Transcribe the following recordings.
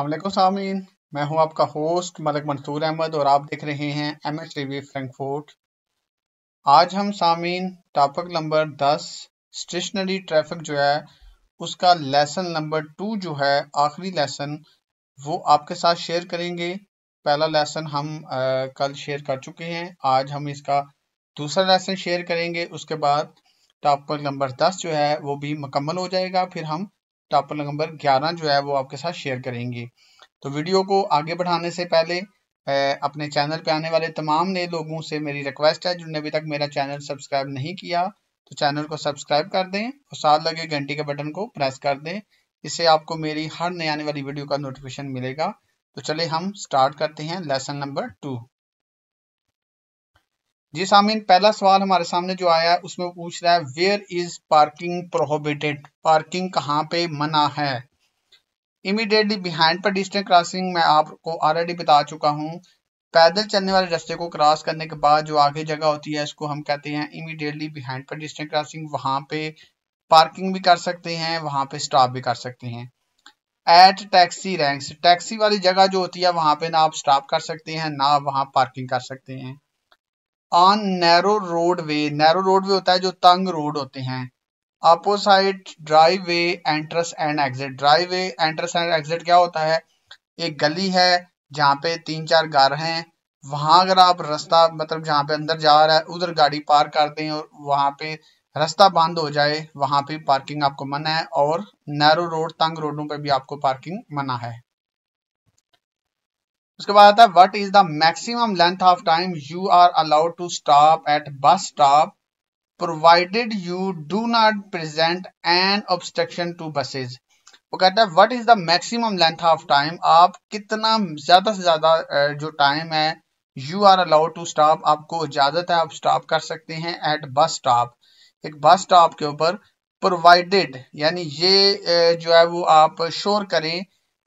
अल्लाह सामीन मैं हूं आपका होस्ट मलक मंसूर अहमद और आप देख रहे हैं एम एच वी फ्रेंकफोर्ट आज हम सामीन टॉपिक नंबर दस स्टेशनरी ट्रैफिक जो है उसका लेसन नंबर टू जो है आखिरी लेसन वो आपके साथ शेयर करेंगे पहला लेसन हम आ, कल शेयर कर चुके हैं आज हम इसका दूसरा लेसन शेयर करेंगे उसके बाद टॉपिक नंबर दस जो है वो भी मुकम्मल हो जाएगा फिर हम टॉपर नंबर 11 जो है वो आपके साथ शेयर करेंगे तो वीडियो को आगे बढ़ाने से पहले अपने चैनल पे आने वाले तमाम नए लोगों से मेरी रिक्वेस्ट है जिन्होंने अभी तक मेरा चैनल सब्सक्राइब नहीं किया तो चैनल को सब्सक्राइब कर दें और साथ लगे घंटी के बटन को प्रेस कर दें इससे आपको मेरी हर नए आने वाली वीडियो का नोटिफिकेशन मिलेगा तो चले हम स्टार्ट करते हैं लेसन नंबर टू जी सामिन पहला सवाल हमारे सामने जो आया है उसमें पूछ रहा है where is parking prohibited parking कहाँ पे मना है इमिडिएटली बिहाइंड डिस्टेंस क्रॉसिंग मैं आपको ऑलरेडी बता चुका हूँ पैदल चलने वाले रास्ते को क्रॉस करने के बाद जो आगे जगह होती है इसको हम कहते हैं इमिडिएटली बिहाइंड पेडिस्ट्रियन क्रॉसिंग वहाँ पे पार्किंग भी कर सकते हैं वहाँ पे स्टॉप भी कर सकते हैं एट टैक्सी रैंक्स टैक्सी वाली जगह जो होती है वहाँ पे ना आप स्टॉप कर सकते हैं ना वहाँ पार्किंग कर सकते हैं on narrow roadway narrow roadway होता है जो तंग रोड होते हैं opposite driveway entrance and exit driveway entrance and exit क्या होता है एक गली है जहाँ पे तीन चार घर हैं वहां अगर आप रास्ता मतलब जहाँ पे अंदर जा रहा है उधर गाड़ी पार कर दें और वहां पे रास्ता बंद हो जाए वहां पे पार्किंग आपको मना है और नैरो रोड तंग रोडों पे भी आपको पार्किंग मना है उसके बाद आता है what is the maximum length of time you are allowed to stop at bus stop provided you do not present an obstruction to buses वो कहता है what is the maximum length of time आप कितना ज्यादा से ज्यादा जो time है you are allowed to stop आपको इजाजत है आप स्टॉप कर सकते हैं एट बस स्टॉप एक बस स्टॉप के ऊपर प्रोवाइडेड यानी ये जो है वो आप श्योर करें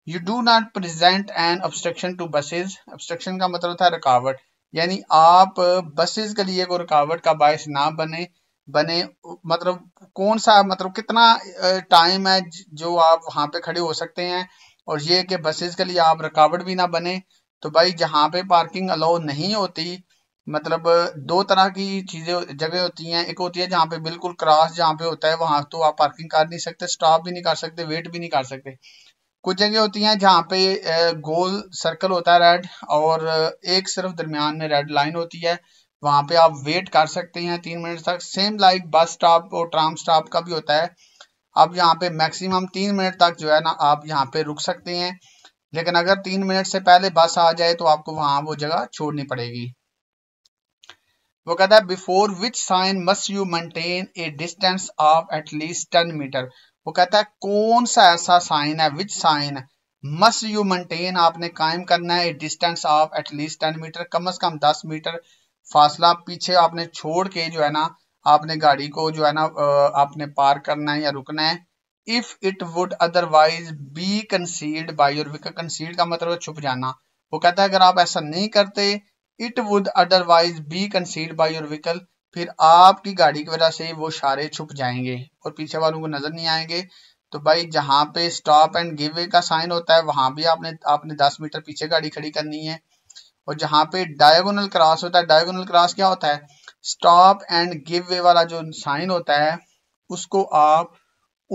you do not present an obstruction to buses obstruction का मतलब था रुकावट यानी आप बसेज के लिए कोई रुकावट का बायस ना बने बने मतलब कौन सा मतलब कितना टाइम है जो आप वहाँ पे खड़े हो सकते हैं और ये कि बसेज के लिए आप रुकावट भी ना बने तो भाई जहाँ पे पार्किंग अलाउ नहीं होती मतलब दो तरह की चीज़ें जगह होती हैं एक होती है जहाँ पे बिल्कुल क्रॉस जहाँ पे होता है वहाँ तो आप पार्किंग कर नहीं सकते स्टॉप भी नहीं कर सकते वेट भी नहीं कर सकते कुछ जगह होती हैं जहाँ पे गोल सर्कल होता है रेड और एक सिर्फ दरमियान में रेड लाइन होती है वहाँ पे आप वेट कर सकते हैं तीन मिनट तक सेम लाइक बस स्टॉप और ट्राम स्टॉप का भी होता है अब यहाँ पे मैक्सिमम तीन मिनट तक जो है ना आप यहाँ पे रुक सकते हैं लेकिन अगर तीन मिनट से पहले बस आ जाए तो आपको वहाँ वो जगह छोड़नी पड़ेगी वो कहता है before which sign must you maintain a distance of at least ten metre वो कहता है कौन सा ऐसा साइन है which sign must you maintain आपने कायम करना है distance of at least ten metre कम से कम दस मीटर फासला पीछे आपने छोड़ के जो है ना आपने गाड़ी को जो है ना आपने पार करना है या रुकना है if it would otherwise be concealed by और कंसील्ड का मतलब छुप जाना वो कहता है अगर आप ऐसा नहीं करते it would otherwise be concealed by your vehicle फिर आपकी गाड़ी की वजह से वो सारे छुप जाएंगे और पीछे वालों को नजर नहीं आएंगे तो भाई जहां पे स्टॉप एंड गिव वे का साइन होता है वहां भी आपने आपने दस मीटर पीछे गाड़ी खड़ी करनी है और जहां पे डायगोनल क्रॉस होता है डायगोनल क्रॉस क्या होता है स्टॉप एंड गिव वे वाला जो साइन होता है उसको आप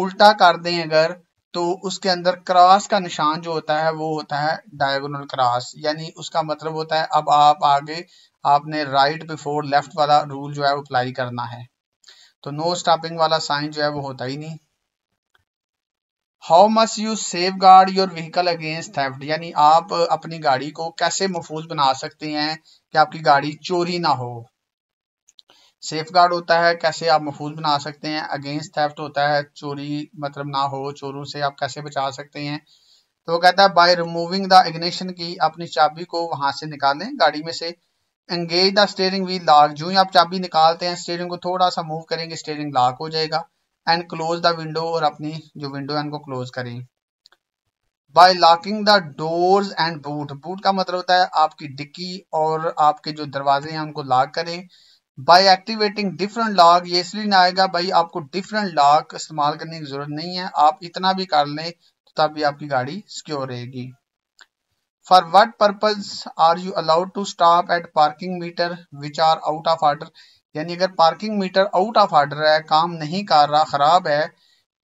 उल्टा कर दें अगर तो उसके अंदर क्रॉस का निशान जो होता है वो होता है डायगोनल क्रॉस यानी उसका मतलब होता है अब आप आगे आपने राइट बिफोर लेफ्ट वाला रूल जो है अप्लाई करना है तो नो स्टॉपिंग वाला साइन जो है वो होता ही नहीं how must you safeguard your vehicle against theft यानी आप अपनी गाड़ी को कैसे महफूज बना सकते हैं कि आपकी गाड़ी चोरी ना हो सेफ गार्ड होता है कैसे आप महफूज बना सकते हैं अगेंस्ट थेफ्ट होता है चोरी मतलब ना हो चोरों से आप कैसे बचा सकते हैं तो वो कहता है बाय रिमूविंग द इग्निशन की अपनी चाबी को वहां से निकालें गाड़ी में से engage the steering wheel lock जो ही आप चाबी निकालते हैं स्टेयरिंग को थोड़ा सा मूव करेंगे स्टेयरिंग लॉक हो जाएगा एंड क्लोज द विंडो और अपनी जो विंडो है उनको क्लोज करें by locking the doors and boot boot का मतलब होता है आपकी डिक्की और आपके जो दरवाजे हैं उनको लॉक करें बाय एक्टिवेटिंग डिफरेंट लॉक ये इसलिए ना आएगा भाई आपको डिफरेंट लॉक इस्तेमाल करने की जरूरत नहीं है आप इतना भी कर लें तो तब भी आपकी गाड़ी सिक्योर रहेगी For what purpose are you allowed to stop at parking meter which are out of order? यानी अगर parking meter out of order है काम नहीं कर रहा खराब है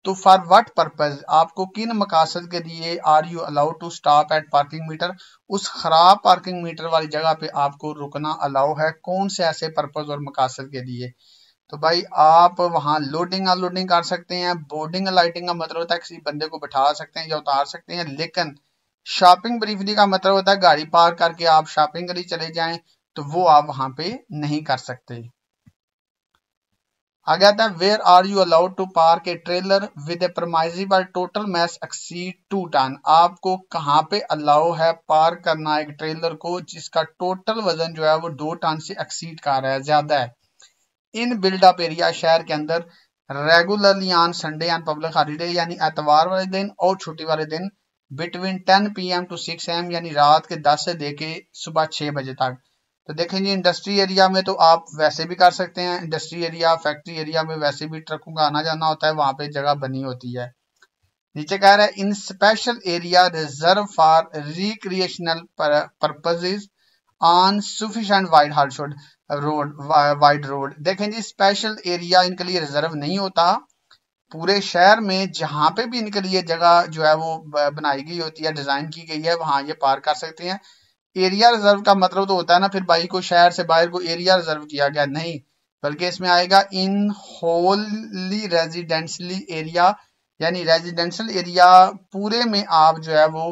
तो फॉर वट पर्पज आपको किन मकासद के लिए are you allowed to stop at parking meter उस खराब पार्किंग मीटर वाली जगह पे आपको रुकना अलाउ है कौन से ऐसे पर्पज और मकासद के लिए तो भाई आप वहाँ लोडिंग अनलोडिंग कर सकते हैं बोर्डिंग लाइटिंग का मतलब होता है किसी बंदे को बैठा सकते हैं या उतार सकते हैं लेकिन शॉपिंग ब्रीफली का मतलब होता है गाड़ी पार्क करके आप शॉपिंग करी चले जाएं तो वो आप वहां पे नहीं कर सकते आगे आता है where are you allowed to park a trailer with a permissible total mass exceed two ton आपको कहाँ पे अलाउ है पार्क करना एक ट्रेलर को जिसका टोटल वजन जो है वो दो टन से एक्सीड कर रहा है ज्यादा है इन बिल्डअप एरिया शहर के अंदर regularly on Sunday on public holiday यानी एतवार वाले दिन और छुट्टी वाले दिन बिटवीन 10 पीएम टू 6 एम यानी रात के 10 से देके सुबह 6 बजे तक तो देखें जी इंडस्ट्री एरिया में तो आप वैसे भी कर सकते हैं इंडस्ट्री एरिया फैक्ट्री एरिया में वैसे भी ट्रकों का आना जाना होता है वहां पे जगह बनी होती है नीचे कह रहा है in special area reserve for recreational purposes on sufficient wide hard road wide road देखें जी स्पेशल एरिया इनके लिए रिजर्व नहीं होता पूरे शहर में जहाँ पे भी इनके लिए जगह जो है वो बनाई गई होती है डिजाइन की गई है वहाँ ये पार कर सकते हैं एरिया रिजर्व का मतलब तो होता है ना फिर भाई को शहर से बाहर को एरिया रिजर्व किया गया नहीं बल्कि इसमें आएगा इन होली रेजिडेंशली एरिया यानी रेजिडेंशियल एरिया पूरे में आप जो है वो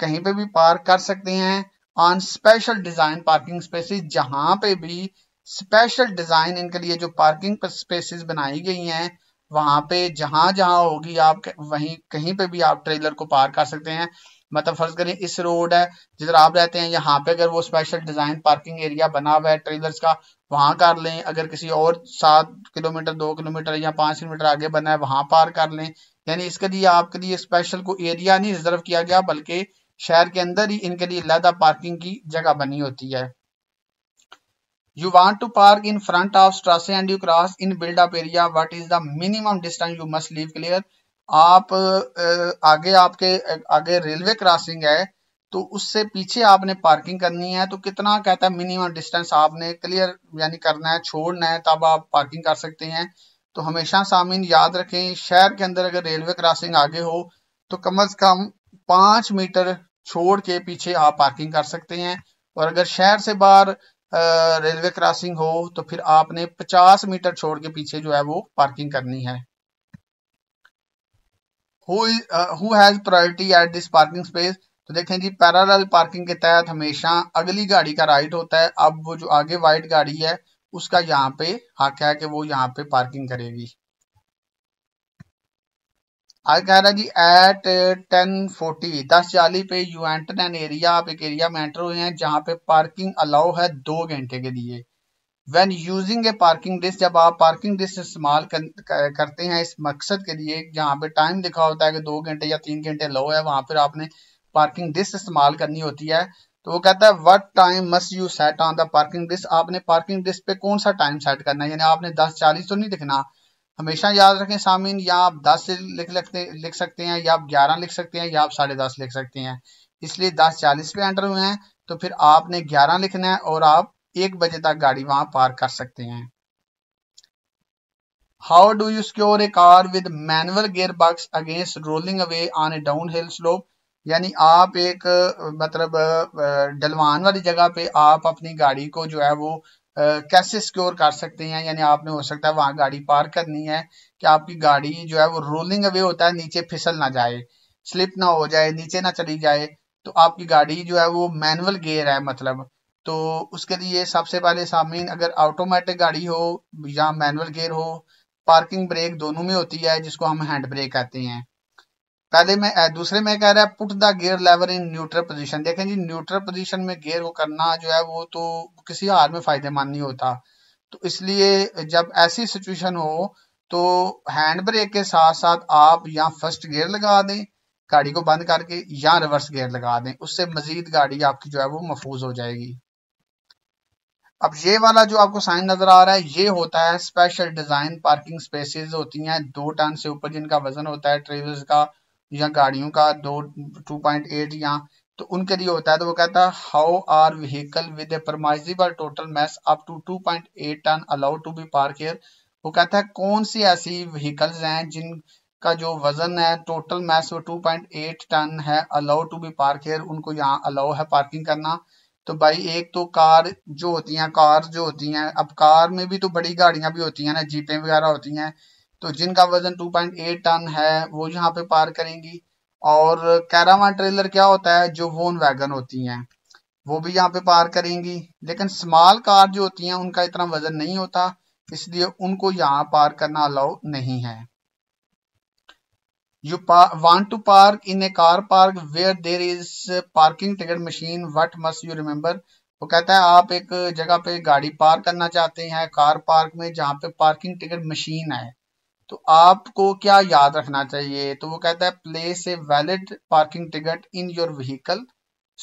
कहीं पे भी पार्क कर सकते हैं on special design parking spaces जहां पे भी स्पेशल डिजाइन इनके लिए जो पार्किंग स्पेसिस बनाई गई हैं वहां पे जहां जहां होगी आप वहीं कहीं पे भी आप ट्रेलर को पार कर सकते हैं मतलब फर्ज करें इस रोड है जिधर आप रहते हैं यहाँ पे अगर वो स्पेशल डिजाइन पार्किंग एरिया बना हुआ है ट्रेलर्स का वहां कर लें अगर किसी और सात किलोमीटर दो किलोमीटर या पांच किलोमीटर आगे बना है वहां पार कर लें यानी इसके लिए आपके लिए स्पेशल को एरिया नहीं रिजर्व किया गया बल्कि शहर के अंदर ही इनके लिए लदा पार्किंग की जगह बनी होती है you want to park in front of strasse and you cross in build up area what is the minimum distance you must leave clear आप आगे आपके आगे रेलवे क्रॉसिंग है तो उससे पीछे आपने पार्किंग करनी है तो कितना कहता है मिनिमम डिस्टेंस आपने क्लियर यानी करना है छोड़ना है तब आप पार्किंग कर सकते हैं तो हमेशा सामिन याद रखें शहर के अंदर अगर रेलवे क्रॉसिंग आगे हो तो कम अज कम पांच मीटर छोड़ के पीछे आप पार्किंग कर सकते हैं और अगर शहर से बाहर रेलवे क्रॉसिंग हो तो फिर आपने 50 मीटर छोड़ के पीछे जो है वो पार्किंग करनी है who has priority at this parking space तो देखें जी पैरल पार्किंग के तहत हमेशा अगली गाड़ी का राइट होता है अब वो जो आगे वाइट गाड़ी है उसका यहाँ पे हक है कि वो यहाँ पे पार्किंग करेगी आज कह रहा है जी एट टेन फोर्टी दस चालीस पे यू एंटर एन एरिया आप एक एरिया में एंटर हुए हैं जहाँ पे पार्किंग अलाउ है दो घंटे के लिए when using a parking disc जब आप पार्किंग डिस्क इस्तेमाल कर, करते हैं इस मकसद के लिए जहाँ पे टाइम लिखा होता है कि दो घंटे या तीन घंटे अलाउ है वहाँ पर आपने पार्किंग डिस्क इस्तेमाल करनी होती है तो वो कहता है what time must you set on the parking disc आपने पार्किंग डिस्क पे कौन सा टाइम सेट करना है यानी आपने दस चालीस तो नहीं दिखना हमेशा याद रखें सामिन या आप दस लिख लगते लिख सकते हैं या आप ग्यारह लिख सकते हैं या आप साढ़े दस लिख सकते हैं इसलिए दस चालीस पे एंटर हुए हैं तो फिर आपने ग्यारह लिखना है और आप एक बजे तक गाड़ी वहां पार कर सकते हैं how do you secure a car with manual gearbox against rolling away on a downhill slope यानी आप एक मतलब डलवान वाली जगह पे आप अपनी गाड़ी को जो है वो कैसे सिक्योर कर सकते हैं यानी आपने हो सकता है वहाँ गाड़ी पार्क करनी है कि आपकी गाड़ी जो है वो रोलिंग अवे होता है नीचे फिसल ना जाए स्लिप ना हो जाए नीचे ना चली जाए तो आपकी गाड़ी जो है वो मैनुअल गेयर है मतलब तो उसके लिए सबसे पहले सामीन अगर ऑटोमेटिक गाड़ी हो या मैनुअल गेयर हो पार्किंग ब्रेक दोनों में होती है जिसको हम हैंड ब्रेक कहते हैं पहले में दूसरे में कह रहा है put the gear lever in neutral position देखें जी न्यूट्रल पोजीशन में गेयर को करना जो है वो तो किसी हाल में फायदेमंद नहीं होता तो इसलिए जब ऐसी सिचुएशन हो तो हैंड ब्रेक के साथ साथ आप या फर्स्ट गेयर लगा दें गाड़ी को बंद करके या रिवर्स गेयर लगा दें उससे मजीद गाड़ी आपकी जो है वो महफूज हो जाएगी अब ये वाला जो आपको साइन नजर आ रहा है ये होता है स्पेशल डिजाइन पार्किंग स्पेसेस होती हैं दो टन से ऊपर जिनका वजन होता है ट्रेवल्स का या गाड़ियों का दो टू पॉइंट एट या तो उनके लिए होता है तो वो कहता है how are vehicle with a permissible total mass up to two point eight ton allowed to be park here वो कहता है कौन सी ऐसी व्हीकल्स हैं जिनका जो वजन है टोटल मैस वो टू पॉइंट एट टन है allowed to be park here उनको यहाँ अलाउ है पार्किंग करना तो भाई एक तो कार जो होती हैं कार जो होती हैं अब कार में भी तो बड़ी गाड़ियां भी होती हैं ना जीपें वगैरह होती हैं तो जिनका वजन 2.8 टन है वो यहाँ पे पार करेंगी और कैरावान ट्रेलर क्या होता है जो वोन वैगन होती हैं वो भी यहाँ पे पार करेंगी लेकिन स्मॉल कार जो होती हैं उनका इतना वजन नहीं होता इसलिए उनको यहाँ पार करना अलाउ नहीं है you want to park in a car park where there is parking ticket machine what must you remember वो कहता है आप एक जगह पे गाड़ी पार्क करना चाहते हैं कार पार्क में जहाँ पे पार्किंग टिकट मशीन है तो आपको क्या याद रखना चाहिए तो वो कहता है place a valid parking ticket in your vehicle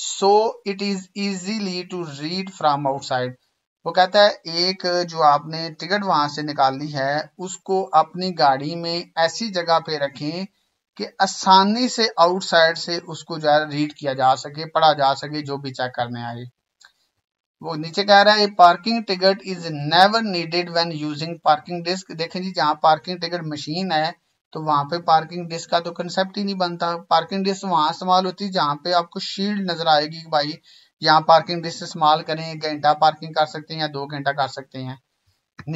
so it is easily to read from outside वो कहता है एक जो आपने टिकट वहां से निकाली है उसको अपनी गाड़ी में ऐसी जगह पे रखें कि आसानी से आउटसाइड से उसको जो है रीड किया जा सके पढ़ा जा सके जो भी चेक करने आए वो नीचे कह रहा है parking ticket is never needed when using parking disc देखें जी जहाँ पार्किंग टिकट मशीन है तो वहां पे पार्किंग डिस्क का तो कंसेप्ट ही नहीं बनता पार्किंग डिस्क वहां इस्तेमाल होती है जहाँ पे आपको शील्ड नजर आएगी कि भाई यहाँ पार्किंग डिस्क इस्तेमाल करें एक घंटा पार्किंग कर सकते हैं या दो घंटा कर सकते हैं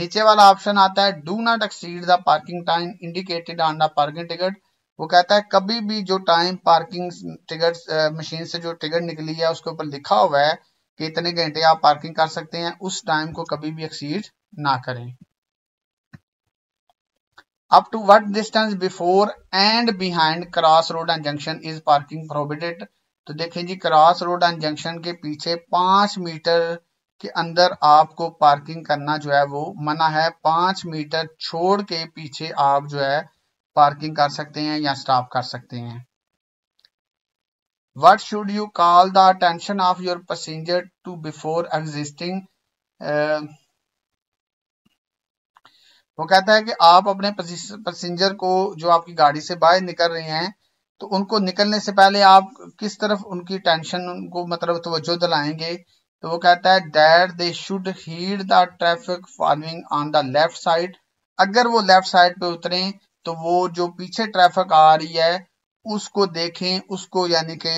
नीचे वाला ऑप्शन आता है do not exceed the parking time indicated on the parking ticket वो कहता है कभी भी जो टाइम पार्किंग टिकट मशीन से जो टिकट निकली है उसके ऊपर लिखा हुआ है कि इतने घंटे आप पार्किंग कर सकते हैं उस टाइम को कभी भी एक्सीड ना करें up to what distance before and behind cross road and junction is parking provided तो देखें जी क्रॉस रोड एंड जंक्शन के पीछे पांच मीटर के अंदर आपको पार्किंग करना जो है वो मना है पांच मीटर छोड़ के पीछे आप जो है पार्किंग कर सकते हैं या स्टॉप कर सकते हैं what should you call the attention of your passenger to before existing uh, वो कहता है कि आप अपने पैसेंजर को जो आपकी गाड़ी से बाहर निकल रहे हैं तो उनको निकलने से पहले आप किस तरफ उनकी टेंशन उनको मतलब तवज्जो दिलाएंगे तो वो कहता है that they should heed the traffic following on the left side अगर वो लेफ्ट साइड पे उतरे तो वो जो पीछे ट्रैफिक आ रही है उसको देखें उसको यानी कि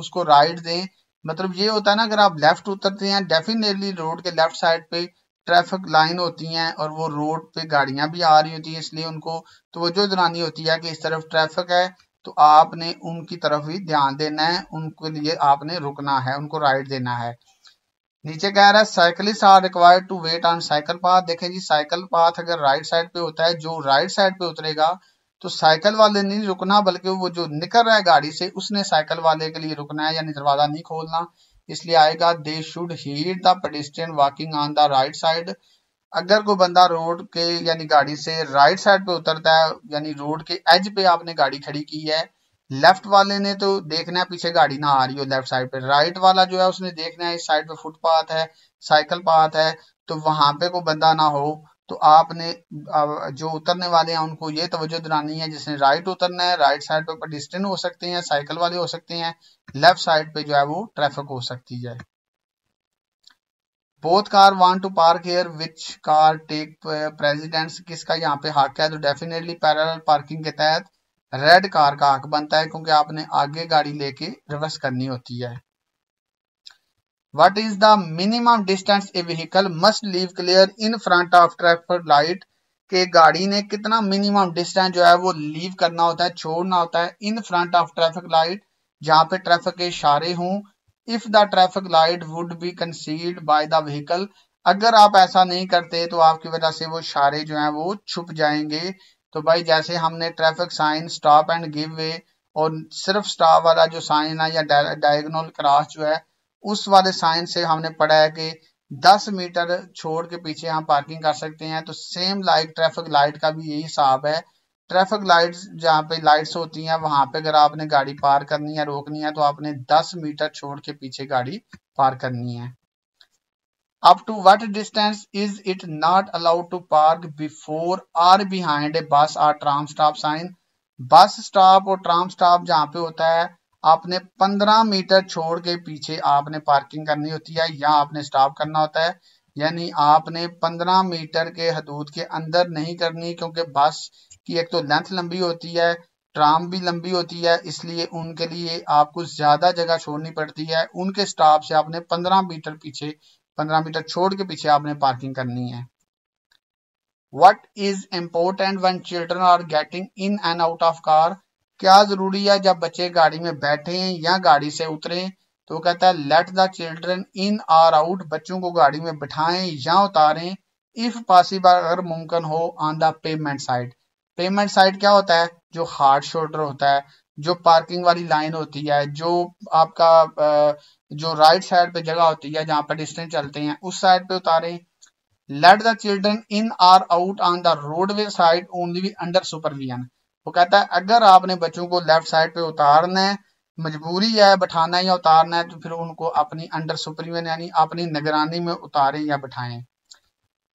उसको राइट दें मतलब ये होता है ना अगर आप लेफ्ट उतरते हैं डेफिनेटली रोड के लेफ्ट साइड पे ट्रैफिक लाइन होती हैं और वो रोड पे गाड़ियां भी आ रही होती हैं इसलिए उनको तोज्जो दिलानी होती है कि इस तरफ ट्रैफिक है तो आपने उनकी तरफ ही ध्यान देना है उनके लिए आपने रुकना है उनको राइट देना है नीचे कह रहा है cyclist are required to wait on cycle path देखें जी साइकिल पाथ अगर राइट साइड पे होता है जो राइट साइड पे उतरेगा तो साइकिल वाले ने रुकना बल्कि वो जो निकल रहा है गाड़ी से उसने साइकिल वाले के लिए रुकना है यानी दरवाजा नहीं खोलना इसलिए आएगा they should heed the pedestrian walking on the right side अगर कोई बंदा रोड के यानी गाड़ी से राइट साइड पे उतरता है यानी रोड के एज पे आपने गाड़ी खड़ी की है लेफ्ट वाले ने तो देखना है पीछे गाड़ी ना आ रही हो लेफ्ट साइड पे राइट वाला जो है उसने देखना है इस साइड पे फुटपाथ है साइकिल पाथ है तो वहां पे कोई बंदा ना हो तो आपने जो उतरने वाले हैं उनको ये तवज्जो दिलानी है जिसने राइट उतरना है राइट साइड पर पेडिस्ट्रेन हो सकते हैं साइकिल वाले हो सकते हैं लेफ्ट साइड पे जो है वो ट्रैफिक हो सकती है both car want to park here which car take precedence किसका यहाँ पे हक है तो डेफिनेटली पैरल पार्किंग के तहत रेड कार का हक बनता है क्योंकि आपने आगे गाड़ी लेके रिवर्स करनी होती है what is the minimum distance a vehicle must leave clear in front of traffic light के गाड़ी ने कितना मिनिमम डिस्टेंस जो है वो लीव करना होता है छोड़ना होता है in front of traffic light जहाँ पे ट्रैफिक के इशारे हों if the traffic light would be concealed by the vehicle अगर आप ऐसा नहीं करते तो आपकी वजह से वो इशारे जो है वो छुप जाएंगे तो भाई जैसे हमने traffic sign stop and give way और सिर्फ स्टॉप वाला जो साइन है या डायगोनल क्रॉस जो है उस वाले साइन से हमने पढ़ा है कि 10 मीटर छोड़ के पीछे हम पार्किंग कर सकते हैं तो सेम लाइट ट्रैफिक लाइट का भी यही हिसाब है ट्रैफिक लाइट जहाँ पे लाइट्स होती हैं वहां पे अगर आपने गाड़ी पार करनी है रोकनी है तो आपने 10 मीटर छोड़ के पीछे गाड़ी पार करनी है up to what distance is it not allowed to park before or behind bus or tram stop sign bus stop और ट्राम स्टॉप जहाँ पे होता है आपने 15 मीटर छोड़ के पीछे आपने पार्किंग करनी होती है या आपने स्टॉप करना होता है यानी आपने 15 मीटर के हदूद के अंदर नहीं करनी क्योंकि बस की एक तो लेंथ लंबी होती है ट्राम भी लंबी होती है इसलिए उनके लिए आपको ज्यादा जगह छोड़नी पड़ती है उनके स्टॉप से आपने 15 मीटर पीछे 15 मीटर छोड़ के पीछे आपने पार्किंग करनी है what is important when children are getting in and out of car क्या जरूरी है जब बच्चे गाड़ी में बैठे या गाड़ी से उतरे तो कहता है let the children in or out बच्चों को गाड़ी में बिठाएं या उतारें इफ पॉसिबल अगर मुमकिन हो on the pavement side pavement side क्या होता है जो हार्ड शोल्डर होता है जो पार्किंग वाली लाइन होती है जो आपका जो राइट साइड पे जगह होती है जहां पर डिस्टेंस चलते हैं उस साइड पे उतारें let the children in or out on the roadway side only under supervision वो कहता है अगर आपने बच्चों को लेफ्ट साइड पे उतारना है मजबूरी है बैठाना है या उतारना है तो फिर उनको अपनी अंडर सुपरविजन यानी अपनी निगरानी में उतारें या बैठाएं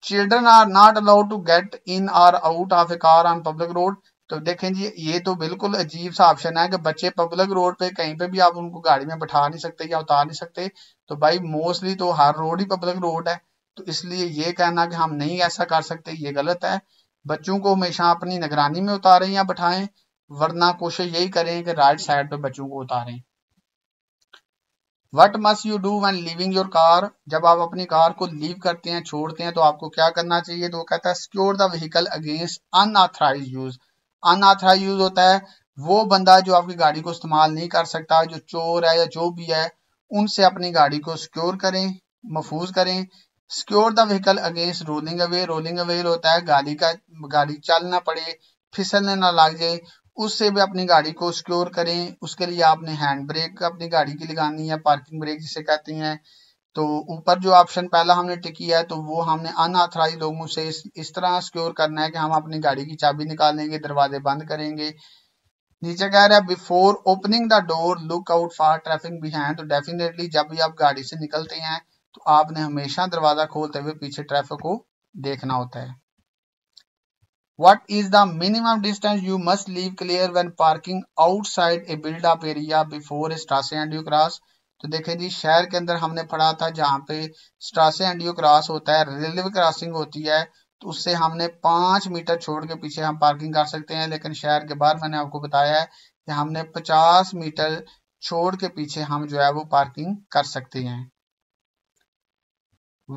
children are not allowed to get in or out of a car on public road तो देखें जी ये तो बिल्कुल अजीब सा ऑप्शन है कि बच्चे पब्लिक रोड पे कहीं पे भी आप उनको गाड़ी में बैठा नहीं सकते या उतार नहीं सकते तो भाई मोस्टली तो हर रोड ही पब्लिक रोड है तो इसलिए ये कहना कि हम नहीं ऐसा कर सकते ये गलत है बच्चों को हमेशा अपनी निगरानी में उतारें या बैठाएं वरना कोशिश यही करें कि राइट साइड पे बच्चों को उतारें what must you do when leaving your car जब आप अपनी कार को लीव करते हैं छोड़ते हैं तो आपको क्या करना चाहिए तो कहता है secure the vehicle against unauthorised use unauthorised use होता है वो बंदा जो आपकी गाड़ी को इस्तेमाल नहीं कर सकता जो चोर है या जो भी है उनसे अपनी गाड़ी को सिक्योर करें महफूज करें secure the vehicle against rolling away rolling away होता है गाड़ी का गाड़ी चल ना पड़े फिसलने ना लग जाए उससे भी अपनी गाड़ी को सिक्योर करें उसके लिए आपने हैंड ब्रेक अपनी गाड़ी की लगानी है पार्किंग ब्रेक जिसे कहते हैं तो ऊपर जो ऑप्शन पहला हमने टिक किया है तो वो हमने अनऑथराइज लोगों से इस, इस तरह सिक्योर करना है कि हम अपनी गाड़ी की चाबी निकालेंगे दरवाजे बंद करेंगे नीचे कह रहा है before opening the door look out for traffic behind तो डेफिनेटली जब भी आप गाड़ी से निकलते हैं तो आपने हमेशा दरवाज़ा खोलते हुए पीछे ट्रैफिक को देखना होता है what is the minimum distance you must leave clear when parking outside a built up area before strasse and you cross तो देखे जी शहर के अंदर हमने पढ़ा था जहां पे स्ट्रासे एंड यू क्रॉस होता है रेलवे क्रॉसिंग होती है तो उससे हमने पांच मीटर छोड़ के पीछे हम पार्किंग कर सकते हैं लेकिन शहर के बाहर मैंने आपको बताया है कि हमने पचास मीटर छोड़ के पीछे हम जो है वो पार्किंग कर सकते हैं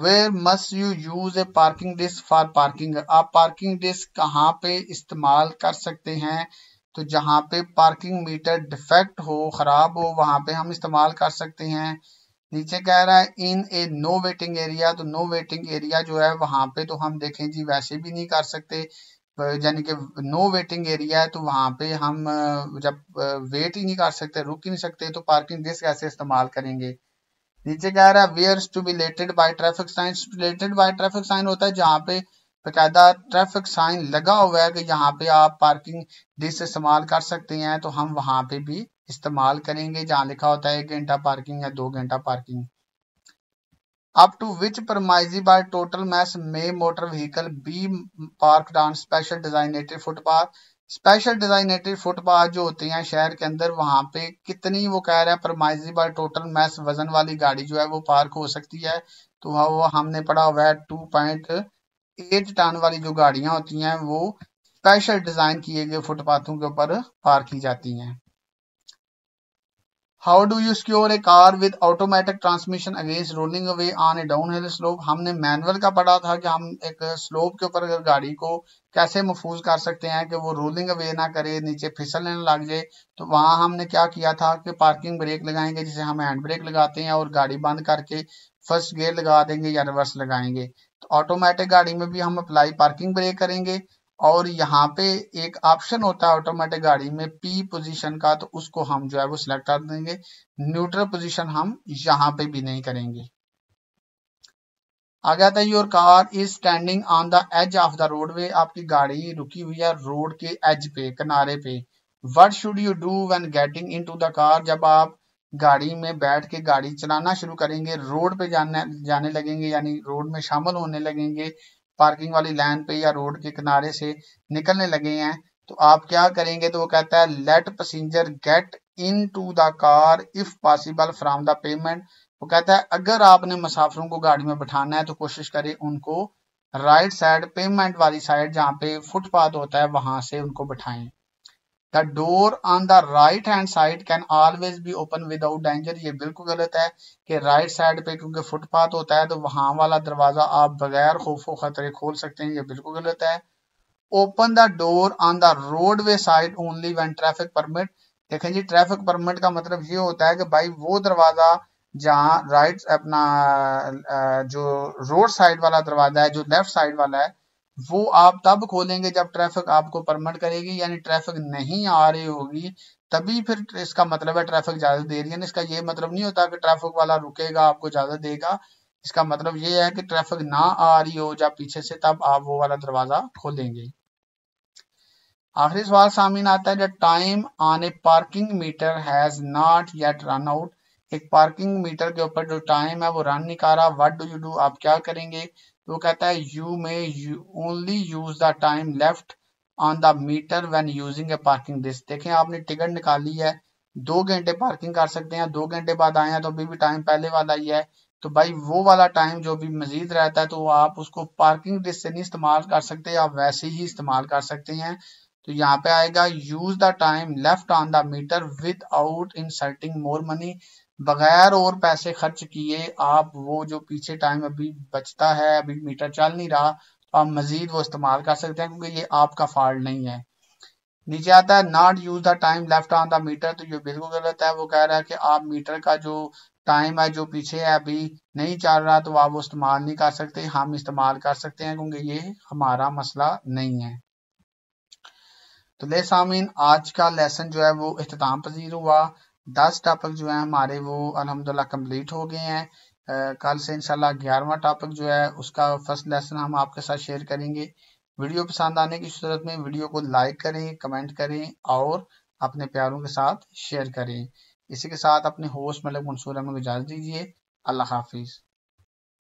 where must you use a parking disc for parking आप पार्किंग डिस्क कहाँ पे इस्तेमाल कर सकते हैं तो जहाँ पे पार्किंग मीटर डिफेक्ट हो खराब हो वहाँ पे हम इस्तेमाल कर सकते हैं नीचे कह रहा है in a no waiting area तो नो वेटिंग एरिया जो है वहाँ पे तो हम देखें जी वैसे भी नहीं कर सकते यानी कि नो वेटिंग एरिया है तो वहाँ पे हम जब वेट ही नहीं कर सकते रुक ही नहीं सकते तो पार्किंग डिस्क ऐसे इस्तेमाल करेंगे नीचे क्या रहा है where to be related by traffic sign related by traffic sign होता है जहाँ पे बाकायदा ट्रैफिक साइन लगा हुआ है कि यहाँ पे आप पार्किंग डिस इस्तेमाल कर सकते हैं तो हम वहां पे भी इस्तेमाल करेंगे जहाँ लिखा होता है एक घंटा पार्किंग या दो घंटा parking up to which permissible by total mass may motor vehicle be park on special designated footpath special designated footpath जो होते हैं शहर के अंदर वहां पे कितनी वो कह रहे हैं परमाइजी बाय टोटल मैस वजन वाली गाड़ी जो है वो पार्क हो सकती है तो हाँ वो हमने पढ़ा हुआ है टू पॉइंट एट टन वाली जो गाड़ियां होती हैं वो स्पेशल डिजाइन किए गए फुटपाथों के ऊपर पार्क की जाती हैं how do you secure a car with automatic transmission against rolling away on a downhill slope हमने मैनुअल का पढ़ा था कि हम एक स्लोप के ऊपर अगर गाड़ी को कैसे महफूज कर सकते हैं कि वो रोलिंग अवे ना करे नीचे फिसलने लग जाए तो वहाँ हमने क्या किया था कि पार्किंग ब्रेक लगाएंगे जिसे हम हैंड ब्रेक लगाते हैं और गाड़ी बंद करके फर्स्ट गेयर लगा देंगे या रिवर्स लगाएंगे तो ऑटोमेटिक गाड़ी में भी हम अप्लाई पार्किंग ब्रेक करेंगे और यहाँ पे एक ऑप्शन होता है ऑटोमेटिक गाड़ी में पी पोजीशन का तो उसको हम जो है वो सिलेक्ट कर देंगे न्यूट्रल पोजीशन हम यहाँ पे भी नहीं करेंगे Agatha, car is standing on the edge of the roadway आपकी गाड़ी रुकी हुई है रोड के एज पे किनारे पे what should you do when getting into the car जब आप गाड़ी में बैठ के गाड़ी चलाना शुरू करेंगे रोड पे जाने जाने लगेंगे यानी रोड में शामिल होने लगेंगे पार्किंग वाली लाइन पे या रोड के किनारे से निकलने लगे हैं तो आप क्या करेंगे तो वो कहता है let passenger get into the car if possible from the pavement वो कहता है अगर आपने मुसाफिरों को गाड़ी में बैठाना है तो कोशिश करें उनको राइट साइड पेमेंट वाली साइड जहाँ पे फुटपाथ होता है वहां से उनको बैठाएं the door on the right hand side can always be open without danger ये बिल्कुल गलत है कि राइट साइड पे क्योंकि फुटपाथ होता है तो वहां वाला दरवाजा आप बगैर खौफ व खतरे खोल सकते हैं ये बिल्कुल गलत है open the door on the roadway side only when traffic permit देखें जी ट्रैफिक परमिट का मतलब ये होता है कि भाई वो दरवाजा जहां राइट अपना जो रोड साइड वाला दरवाजा है जो लेफ्ट साइड वाला है वो आप तब खोलेंगे जब ट्रैफिक आपको परमिट करेगी यानी ट्रैफिक नहीं आ रही होगी तभी फिर इसका मतलब है ट्रैफिक इजाजत दे रही है इसका ये मतलब नहीं होता कि ट्रैफिक वाला रुकेगा आपको इजाजत देगा इसका मतलब ये है कि ट्रैफिक ना आ रही हो जब पीछे से तब आप वो वाला दरवाजा खोलेंगे आखिरी सवाल सामने आता है time on a parking meter has not yet run out एक पार्किंग मीटर के ऊपर जो टाइम है वो रन नहीं कर रहा व्हाट डू यू डू आप क्या करेंगे तो कहता है you may only use the time left on the meter when using a parking disc देखें आपने टिकट निकाली है दो घंटे पार्किंग कर सकते हैं दो घंटे बाद आए हैं तो अभी भी टाइम पहले वाला ही है तो भाई वो वाला टाइम जो भी मजीद रहता है तो आप उसको पार्किंग डिस्क से नहीं इस्तेमाल कर सकते आप वैसे ही इस्तेमाल कर सकते हैं तो यहाँ पे आएगा use the time left on the meter without inserting more money बगैर और पैसे खर्च किए आप वो जो पीछे टाइम अभी बचता है अभी मीटर चल नहीं रहा आप मजीद वो इस्तेमाल कर सकते हैं क्योंकि ये आपका फॉल्ट नहीं है नीचे आता है not use the time left on the meter तो ये बिल्कुल गलत है वो कह रहा है कि आप मीटर का जो टाइम है जो पीछे है अभी नहीं चल रहा तो आप वो इस्तेमाल नहीं कर सकते हम इस्तेमाल कर सकते हैं क्योंकि ये हमारा मसला नहीं है तो ले सामीन आज का लेसन जो है वो अख्ताम पजीर हुआ दस टॉपिक जो है हमारे वो अलहमदिल्ला कम्प्लीट हो गए हैं कल से इनशाला ग्यारहवा टॉपिक जो है उसका फर्स्ट लेसन हम आपके साथ शेयर करेंगे वीडियो पसंद आने की सूरत में वीडियो को लाइक करें कमेंट करें और अपने प्यारों के साथ शेयर करें इसी के साथ अपने होस्ट मलिक मंसूर अहमद इजाज़त दीजिए अल्लाह हाफिज़